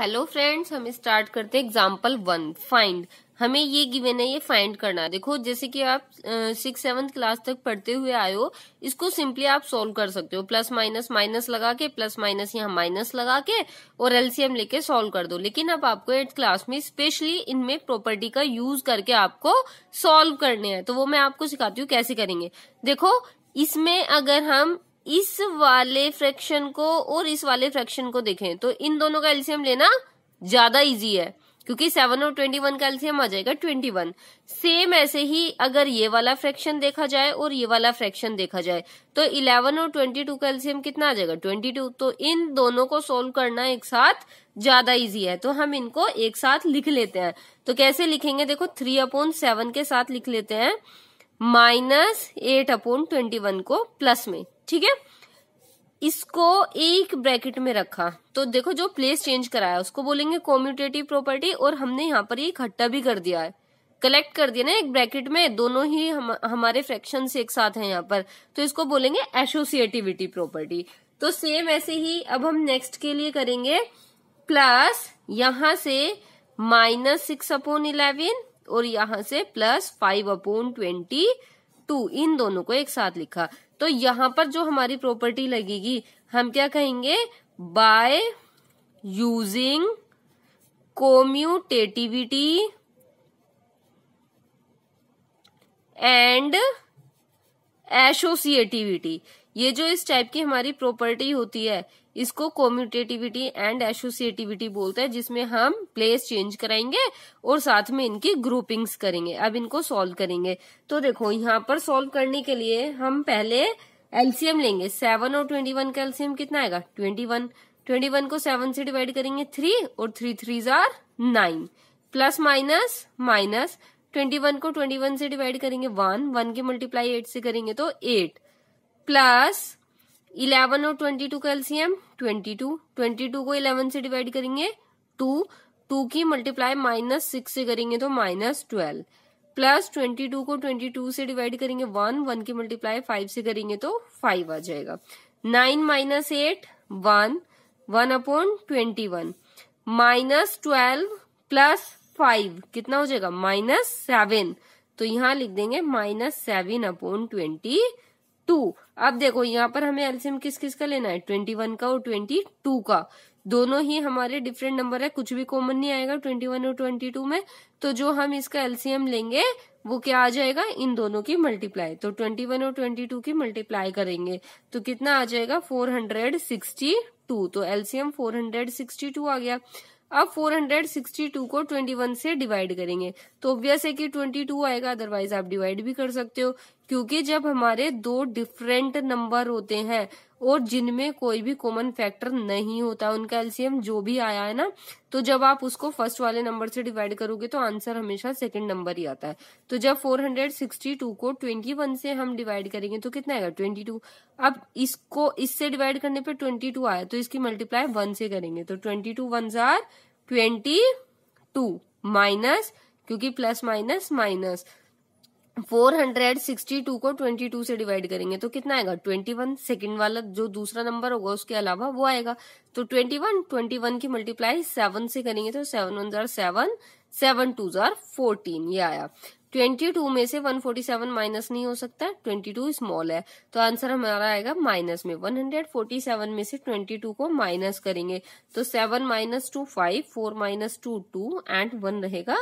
hello friends हम start करते हैं एग्जाम्पल वन फाइंड हमें ये गिवन है ये फाइंड करना है देखो जैसे कि आप सिक्स सेवन्थ क्लास तक पढ़ते हुए आए हो इसको सिंपली आप सॉल्व कर सकते हो प्लस माइनस माइनस लगा के प्लस माइनस यहाँ माइनस लगा के और एलसीएम लेके सॉल्व कर दो लेकिन अब आपको एट क्लास में स्पेशली इनमें प्रॉपर्टी का यूज करके आपको सॉल्व करने हैं तो वो मैं आपको सिखाती हूँ कैसे करेंगे देखो इसमें अगर हम इस वाले फ्रैक्शन को और इस वाले फ्रैक्शन को देखें तो इन दोनों का एल्सियम लेना ज्यादा इजी है क्योंकि सेवन और ट्वेंटी वन का एल्सियम आ जाएगा ट्वेंटी वन सेम ऐसे ही अगर ये वाला फ्रैक्शन देखा जाए और ये वाला फ्रैक्शन देखा जाए तो इलेवन और ट्वेंटी टू का एल्सियम कितना आ जाएगा ट्वेंटी टू तो इन दोनों को सोल्व करना एक साथ ज्यादा इजी है तो हम इनको एक साथ लिख लेते हैं तो कैसे लिखेंगे देखो थ्री अपॉन सेवन के साथ लिख लेते हैं minus eight upon twenty one को प्लस में ठीक है इसको एक ब्रैकेट में रखा तो देखो जो प्लेस चेंज कराया उसको बोलेंगे कॉम्यूटेटिव प्रॉपर्टी और हमने यहाँ पर ये इकट्ठा भी कर दिया है कलेक्ट कर दिया ना एक ब्रैकेट में दोनों ही हम हमारे फ्रैक्शन एक साथ हैं यहाँ पर तो इसको बोलेंगे एसोसिएटिविटी प्रॉपर्टी तो सेम ऐसे ही अब हम नेक्स्ट के लिए करेंगे प्लस यहां से माइनस सिक्स अपोन इलेवन और यहां से plus five upon twenty two इन दोनों को एक साथ लिखा तो यहां पर जो हमारी प्रॉपर्टी लगेगी हम क्या कहेंगे by using commutativity and associativity ये जो इस टाइप की हमारी प्रॉपर्टी होती है इसको कॉम्यूटेटिविटी एंड एसोसिएटिविटी बोलते हैं जिसमें हम प्लेस चेंज कराएंगे और साथ में इनकी ग्रुपिंग्स करेंगे अब इनको सॉल्व करेंगे तो देखो यहाँ पर सॉल्व करने के लिए हम पहले एल्सियम लेंगे सेवन और ट्वेंटी वन का एल्सियम कितना आएगा ट्वेंटी वन ट्वेंटी वन को सेवन से डिवाइड करेंगे थ्री और थ्री थ्री जार nine plus minus minus twenty one को ट्वेंटी वन से डिवाइड करेंगे वन वन की मल्टीप्लाई एट से करेंगे तो एट प्लस इलेवन और ट्वेंटी टू का LCM twenty two twenty two को इलेवन से डिवाइड करेंगे टू टू की मल्टीप्लाई माइनस सिक्स से करेंगे तो minus twelve plus twenty two को ट्वेंटी टू से डिवाइड करेंगे वन वन की मल्टीप्लाई फाइव से करेंगे तो फाइव आ जाएगा nine minus eight one one upon twenty one minus twelve plus five कितना हो जाएगा माइनस सेवन तो यहां लिख देंगे minus seven upon twenty two अब देखो यहाँ पर हमें एलसीएम किस किस का लेना है ट्वेंटी वन का और ट्वेंटी टू का दोनों ही हमारे डिफरेंट नंबर है कुछ भी कॉमन नहीं आएगा ट्वेंटी वन और ट्वेंटी टू में तो जो हम इसका एल्सियम लेंगे वो क्या आ जाएगा इन दोनों की मल्टीप्लाई तो ट्वेंटी वन और ट्वेंटी टू की मल्टीप्लाई करेंगे तो कितना आ जाएगा फोर हंड्रेड सिक्सटी टू तो LCM four hundred sixty two आ गया अब 462 को 21 से डिवाइड करेंगे तो ऑब्वियस है कि 22 आएगा अदरवाइज आप डिवाइड भी कर सकते हो क्योंकि जब हमारे दो डिफरेंट नंबर होते हैं और जिनमें कोई भी कॉमन फैक्टर नहीं होता उनका एलसीएम जो भी आया है ना तो जब आप उसको फर्स्ट वाले नंबर से डिवाइड करोगे तो आंसर हमेशा सेकंड नंबर ही आता है तो जब 462 को 21 से हम डिवाइड करेंगे तो कितना आएगा 22 अब इसको इससे डिवाइड करने पे 22 आया तो इसकी मल्टीप्लाई वन से करेंगे तो ट्वेंटी टू वन जार ट्वेंटी टू माइनस क्योंकि प्लस माइनस माइनस 462 को 22 से डिवाइड करेंगे तो कितना आएगा 21 सेकंड वाला जो दूसरा नंबर होगा उसके अलावा वो आएगा तो 21 21 की मल्टीप्लाई 7 से करेंगे तो 7 वन जार सेवन सेवन टू जार फोर्टीन ये आया 22 में से 147 माइनस नहीं हो सकता 22 स्मॉल है तो आंसर हमारा आएगा माइनस में 147 में से 22 को माइनस करेंगे तो 7 minus two five four minus two two and one रहेगा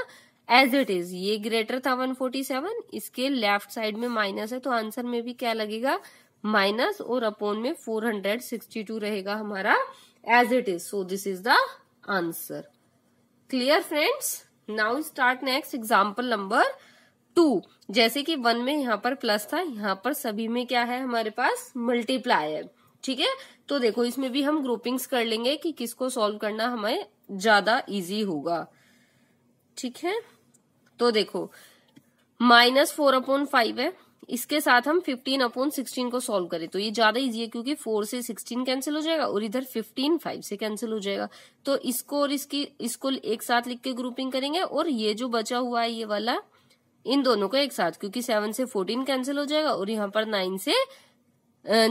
एज इट इज ये ग्रेटर था 147 इसके लेफ्ट साइड में माइनस है तो आंसर में भी क्या लगेगा माइनस और अपोन में 462 रहेगा हमारा as it is so this is the answer clear friends now start next example number two जैसे कि वन में यहाँ पर प्लस था यहाँ पर सभी में क्या है हमारे पास मल्टीप्लायर ठीक है तो देखो इसमें भी हम ग्रुपिंग्स कर लेंगे कि किसको सॉल्व करना हमें ज्यादा इजी होगा ठीक है तो देखो माइनस फोर अपॉन फाइव है इसके साथ हम फिफ्टीन अपॉन सिक्सटीन को सॉल्व करें तो ये ज्यादा इजी है क्योंकि फोर से सिक्सटीन कैंसिल हो जाएगा और इधर फिफ्टीन फाइव से कैंसिल हो जाएगा तो इसको और इसकी इसको एक साथ लिख के ग्रुपिंग करेंगे और ये जो बचा हुआ है ये वाला इन दोनों को एक साथ क्योंकि सेवन से फोर्टीन कैंसिल हो जाएगा और यहाँ पर नाइन से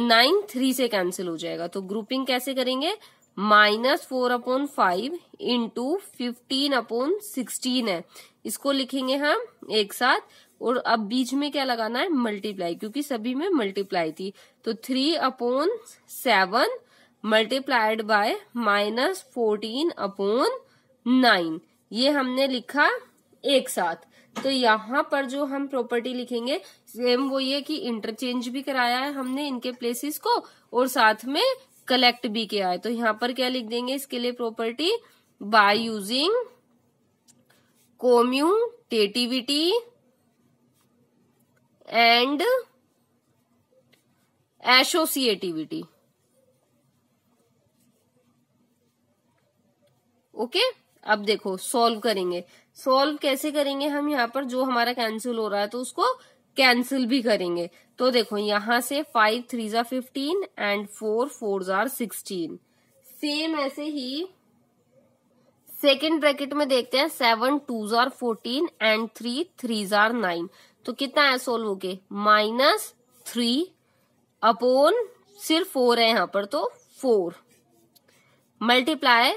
नाइन थ्री से कैंसिल हो जाएगा तो ग्रुपिंग कैसे करेंगे minus four upon five into fifteen upon sixteen है इसको लिखेंगे हम एक साथ और अब बीच में क्या लगाना है मल्टीप्लाई क्योंकि सभी में मल्टीप्लाई थी तो three upon seven multiplied by minus fourteen upon nine ये हमने लिखा एक साथ तो यहाँ पर जो हम प्रॉपर्टी लिखेंगे सेम वो ये कि इंटरचेंज भी कराया है हमने इनके प्लेसेस को और साथ में कलेक्ट भी किया है तो यहाँ पर क्या लिख देंगे इसके लिए property by using commutativity and associativity okay अब देखो सॉल्व करेंगे सॉल्व कैसे करेंगे हम यहां पर जो हमारा कैंसिल हो रहा है तो उसको कैंसिल भी करेंगे तो देखो यहां से फाइव थ्री जार फिफ्टीन एंड फोर फोर जार सिक्सटीन सेम ऐसे ही सेकेंड ब्रैकेट में देखते हैं सेवन टू जार फोर्टीन एंड थ्री थ्री जार नाइन तो कितना है सोल्व हो गए माइनस थ्री अपोन सिर्फ फोर है यहां पर तो फोर मल्टीप्लाई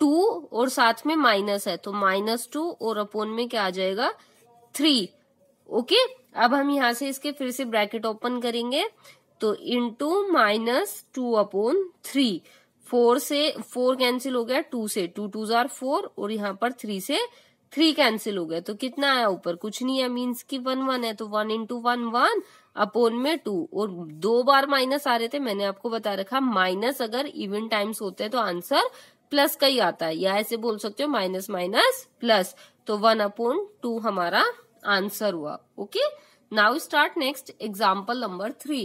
टू और साथ में माइनस है तो माइनस टू और अपोन में क्या आ जाएगा थ्री ओके अब हम यहां से इसके फिर से ब्रैकेट ओपन करेंगे तो into minus two upon three four से फोर कैंसिल हो गया टू से टू टू जार फोर और यहाँ पर थ्री से थ्री कैंसिल हो गया तो कितना आया ऊपर कुछ नहीं है मीन्स की वन वन है तो one into one one upon में टू और दो बार माइनस आ रहे थे मैंने आपको बता रखा माइनस अगर इवन टाइम्स होते हैं तो आंसर प्लस का ही आता है या ऐसे बोल सकते हो माइनस माइनस प्लस तो वन अपोन टू हमारा आंसर हुआ okay now start next example number three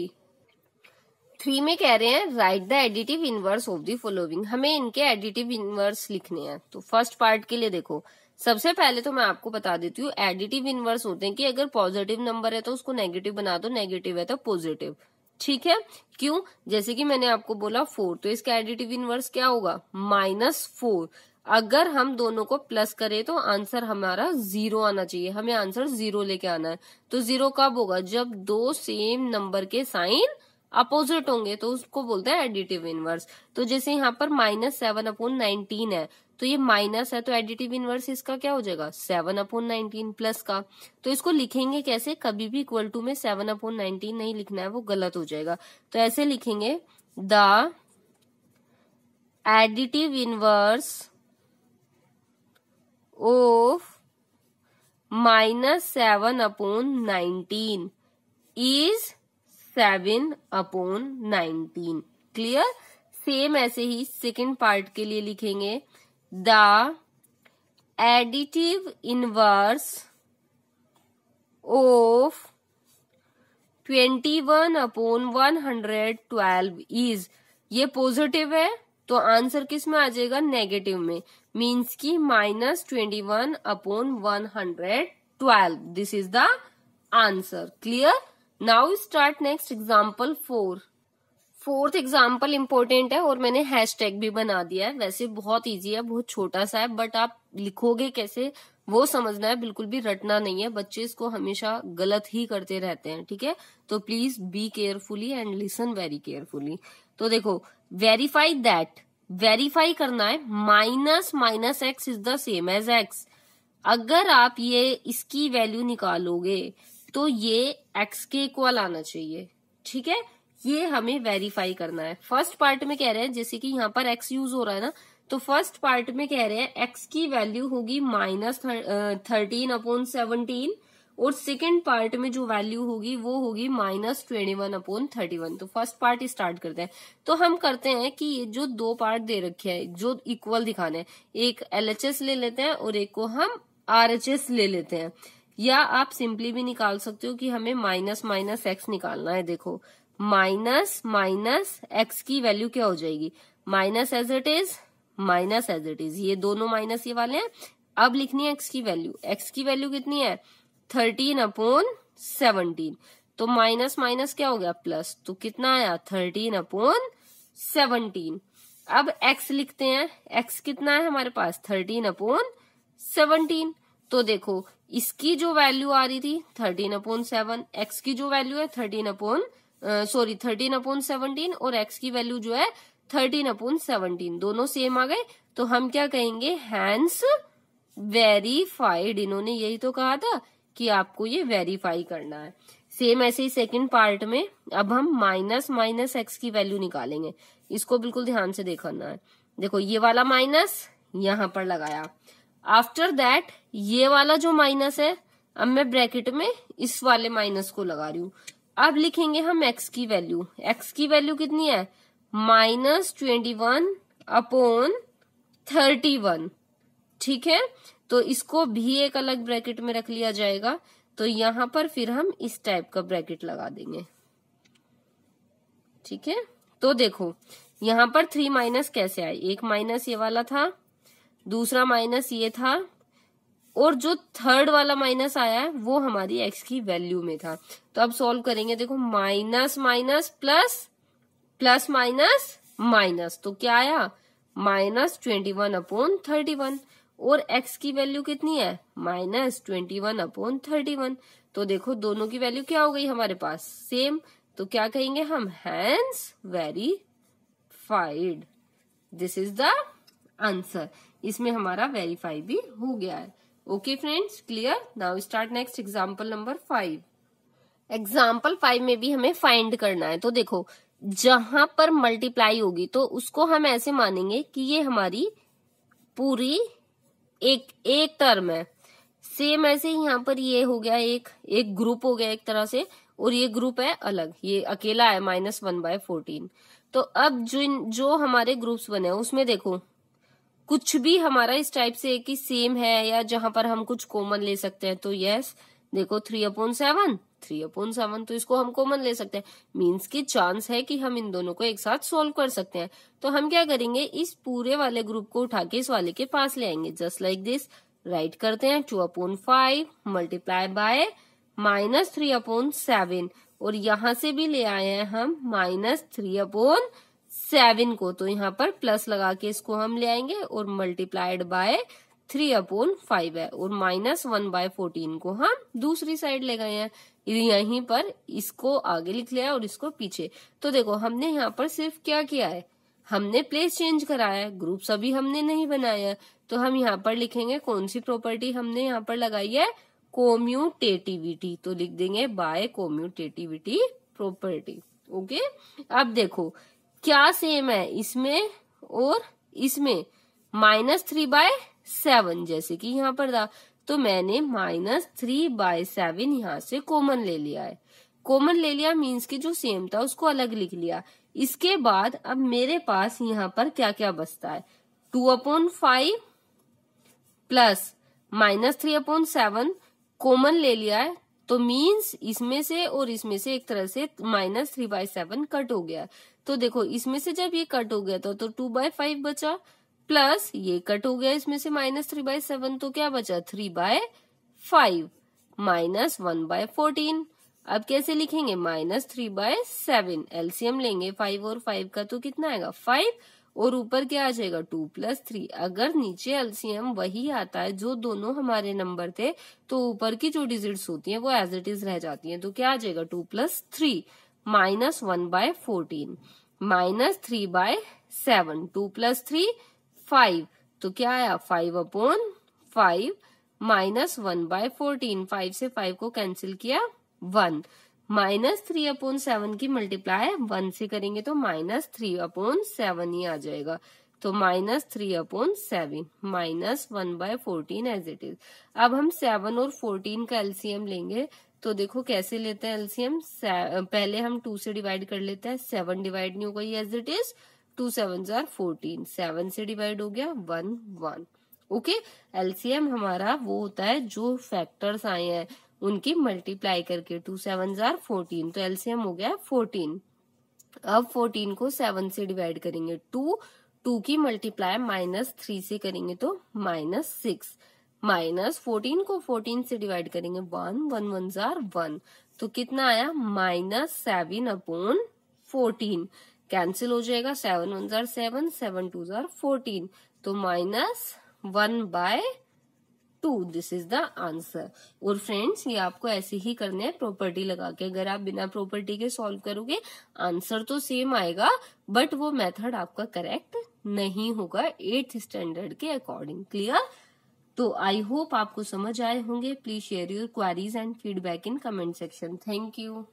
three में कह रहे हैं right the additive inverse of the following हमें इनके एडिटिव इनवर्स लिखने हैं तो फर्स्ट पार्ट के लिए देखो सबसे पहले तो मैं आपको बता देती हूँ एडिटिव इनवर्स होते हैं कि अगर पॉजिटिव नंबर है तो उसको नेगेटिव बना दो नेगेटिव है तो पॉजिटिव ठीक है क्यों जैसे कि मैंने आपको बोला फोर तो इसका एडिटिव इनवर्स क्या होगा माइनस फोर अगर हम दोनों को प्लस करें तो आंसर हमारा जीरो आना चाहिए हमें आंसर जीरो लेके आना है तो जीरो कब होगा जब दो सेम नंबर के साइन अपोजिट होंगे तो उसको बोलते हैं एडिटिव इनवर्स तो जैसे यहाँ पर माइनस सेवन अपॉन नाइनटीन है तो ये माइनस है तो एडिटिव इनवर्स इसका क्या हो जाएगा सेवन अपॉन नाइनटीन प्लस का तो इसको लिखेंगे कैसे कभी भी इक्वल टू में सेवन अपॉन नाइनटीन नहीं लिखना है वो गलत हो जाएगा तो ऐसे लिखेंगे the additive inverse of minus seven upon nineteen is seven upon nineteen clear same ऐसे ही सेकेंड पार्ट के लिए लिखेंगे the additive inverse of twenty one upon one hundred twelve is ये पॉजिटिव है तो आंसर किस में आ जाएगा नेगेटिव में मीन्स की minus twenty one upon one hundred twelve this is the answer clear now start next example four fourth example important है और मैंने हैशटैग भी बना दिया है वैसे बहुत इजी है बहुत छोटा सा है बट आप लिखोगे कैसे वो समझना है बिल्कुल भी रटना नहीं है बच्चे इसको हमेशा गलत ही करते रहते हैं ठीक है तो please be carefully and listen very carefully तो देखो वेरीफाई दैट वेरीफाई करना है minus minus x is the same as x अगर आप ये इसकी वैल्यू निकालोगे तो ये एक्स के इक्वल आना चाहिए ठीक है ये हमें वेरीफाई करना है फर्स्ट पार्ट में कह रहे हैं जैसे कि यहाँ पर एक्स यूज हो रहा है ना तो फर्स्ट पार्ट में कह रहे हैं एक्स की वैल्यू होगी माइनस थर्टीन अपॉन सेवनटीन और सेकेंड पार्ट में जो वैल्यू होगी वो होगी minus twenty one upon thirty one तो फर्स्ट पार्ट स्टार्ट करते हैं तो हम करते हैं कि ये जो दो पार्ट दे रखे हैं जो इक्वल दिखाने एक एल ले लेते हैं और एक को हम आरएचएस ले लेते हैं या आप सिंपली भी निकाल सकते हो कि हमें माइनस माइनस एक्स निकालना है देखो माइनस माइनस एक्स की वैल्यू क्या हो जाएगी minus as it is minus as it is ये दोनों माइनस ये वाले हैं अब लिखनी है एक्स की वैल्यू एक्स की वैल्यू कितनी है थर्टीन अपोन सेवनटीन तो माइनस माइनस क्या हो गया प्लस तो कितना आया थर्टीन अपोन सेवनटीन अब x लिखते हैं x कितना है हमारे पास थर्टीन अपोन सेवनटीन तो देखो इसकी जो वैल्यू आ रही थी थर्टीन अपॉन सेवन एक्स की जो वैल्यू है thirteen upon sorry thirteen upon seventeen और एक्स की वैल्यू जो है थर्टीन अपॉन सेवनटीन दोनों सेम आ गए तो हम क्या कहेंगे हैंस वेरीफाइड इन्होंने यही तो कहा था कि आपको ये वेरीफाई करना है सेम ऐसे ही सेकंड पार्ट में अब हम माइनस माइनस एक्स की वैल्यू निकालेंगे इसको बिल्कुल ध्यान से देखना है देखो ये वाला माइनस यहां पर लगाया आफ्टर दैट ये वाला जो माइनस है अब मैं ब्रैकेट में इस वाले माइनस को लगा रही हूं अब लिखेंगे हम एक्स की वैल्यू एक्स की वैल्यू कितनी है minus twenty one upon thirty one ठीक है तो इसको भी एक अलग ब्रैकेट में रख लिया जाएगा तो यहां पर फिर हम इस टाइप का ब्रैकेट लगा देंगे ठीक है तो देखो यहां पर थ्री माइनस कैसे आए एक माइनस ये वाला था दूसरा माइनस ये था और जो थर्ड वाला माइनस आया है वो हमारी एक्स की वैल्यू में था तो अब सॉल्व करेंगे देखो minus minus plus plus minus minus तो क्या आया minus twenty one upon thirty one और एक्स की वैल्यू कितनी है minus twenty one upon thirty one तो देखो दोनों की वैल्यू क्या हो गई हमारे पास सेम तो क्या कहेंगे हम hence verified this is the answer इसमें हमारा वेरीफाई भी हो गया है okay friends clear now start next example number five example five में भी हमें फाइंड करना है तो देखो जहां पर मल्टीप्लाई होगी तो उसको हम ऐसे मानेंगे कि ये हमारी पूरी एक एक टर्म है सेम ऐसे यहां यहाँ पर ये हो गया एक एक ग्रुप हो गया एक तरह से और ये ग्रुप है अलग ये अकेला है माइनस वन बाय फोर्टीन तो अब जो जो हमारे ग्रुप्स बने हैं उसमें देखो कुछ भी हमारा इस टाइप से कि सेम है या जहां पर हम कुछ कॉमन ले सकते हैं तो यस देखो three upon seven three upon seven तो इसको हम कॉमन ले सकते हैं मीन्स की चांस है कि हम इन दोनों को एक साथ सोल्व कर सकते हैं तो हम क्या करेंगे इस पूरे वाले ग्रुप को उठा के इस वाले के पास ले आएंगे जस्ट लाइक दिस राइट करते हैं two upon five multiply by minus three upon seven और यहां से भी ले आए हैं हम माइनस थ्री अपॉन सेवन को तो यहाँ पर प्लस लगा के इसको हम ले आएंगे और multiplied by three upon five है और माइनस वन बाय फोर्टीन को हम दूसरी साइड ले गए हैं यहीं पर इसको आगे लिख लिया और इसको पीछे तो देखो हमने यहाँ पर सिर्फ क्या किया है हमने प्लेस चेंज कराया है ग्रुप सभी हमने नहीं बनाया तो हम यहाँ पर लिखेंगे कौन सी प्रॉपर्टी हमने यहाँ पर लगाई है कोम्यूटेटिविटी तो लिख देंगे बाय कोम्यूटेटिविटी प्रॉपर्टी ओके अब देखो क्या सेम है इसमें और इसमें माइनस थ्री बाय सेवन जैसे कि यहाँ पर था तो मैंने माइनस थ्री बाय सेवन यहाँ से कॉमन ले लिया है कॉमन ले लिया मीन्स कि जो सेम था उसको अलग लिख लिया इसके बाद अब मेरे पास यहाँ पर क्या क्या बचता है two upon five plus minus three upon seven common ले लिया है तो मीन्स इसमें से और इसमें से एक तरह से minus three by seven cut हो गया तो देखो इसमें से जब ये कट हो गया था तो टू बाय फाइव बचा प्लस ये कट हो गया इसमें से माइनस थ्री बाय सेवन तो क्या बचा three by five minus one by fourteen अब कैसे लिखेंगे minus three by seven LCM लेंगे फाइव और फाइव का तो कितना आएगा फाइव और ऊपर क्या आ जाएगा टू प्लस थ्री अगर नीचे एलसीएम वही आता है जो दोनों हमारे नंबर थे तो ऊपर की जो डिजिट्स होती हैं वो एज इट इज रह जाती हैं तो क्या आ जाएगा two plus three minus one by fourteen minus three by seven two plus three five तो क्या आया five upon five minus one by fourteen five से फाइव को कैंसिल किया one minus three upon seven की मल्टीप्लाई वन से करेंगे तो माइनस थ्री अपॉन सेवन ही आ जाएगा तो minus three upon seven minus one by fourteen as it is अब हम सेवन और फोर्टीन का एलसीएम लेंगे तो देखो कैसे लेते हैं एलसीएम पहले हम टू से डिवाइड कर लेते हैं सेवन डिवाइड नहीं होगा ये as it is two seven जार फोर्टीन सेवन से डिवाइड हो गया वन वन ओके एलसीएम हमारा वो होता है जो फैक्टर्स आए हैं उनकी मल्टीप्लाई करके टू सेवन जार फोर्टीन तो एलसीएम हो गया फोर्टीन अब फोर्टीन को सेवन से डिवाइड करेंगे टू टू की मल्टीप्लाई माइनस थ्री से करेंगे तो माइनस सिक्स माइनस फोर्टीन को फोर्टीन से डिवाइड करेंगे वन वन वन जार वन तो कितना आया minus seven upon fourteen cancel हो जाएगा सेवन वन जार सेवन सेवन टू जार फोर्टीन तो minus one by two this is the answer और फ्रेंड्स ये आपको ऐसे ही करने हैं प्रॉपर्टी लगा के अगर आप बिना प्रॉपर्टी के सॉल्व करोगे आंसर तो सेम आएगा बट वो मेथड आपका करेक्ट नहीं होगा एट्थ स्टैंडर्ड के अकॉर्डिंग क्लियर तो आई होप आपको समझ आए होंगे please share your queries and feedback in comment section thank you